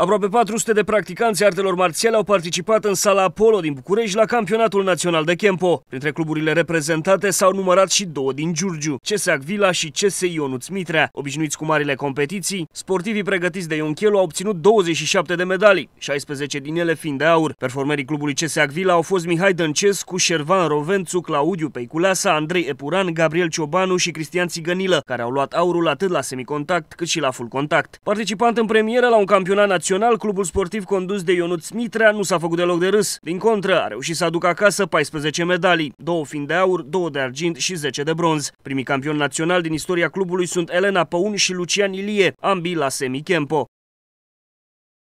Aproape 400 de practicanți artelor marțiale au participat în sala Apollo din București la campionatul național de Kempo. Printre cluburile reprezentate s-au numărat și două din Giurgiu, CSAC Vila și CS Ionuț Mitrea. Obișnuiți cu marile competiții, sportivii pregătiți de Ion Chielu au obținut 27 de medalii, 16 din ele fiind de aur. Performerii clubului CSAC Vila au fost Mihai Dăncescu, Șervan Rovențu, Claudiu Peiculasa, Andrei Epuran, Gabriel Ciobanu și Cristian Țigănilă, care au luat aurul atât la semicontact cât și la full contact. Participant în premieră la un campionat național excepțional, clubul sportiv condus de Ionut Smitrea nu s-a făcut deloc de râs. Din contră, a reușit să aducă acasă 14 medalii, două fiind de aur, două de argint și 10 de bronz. Primii campioni naționali din istoria clubului sunt Elena Păun și Lucian Ilie, ambii la semi campo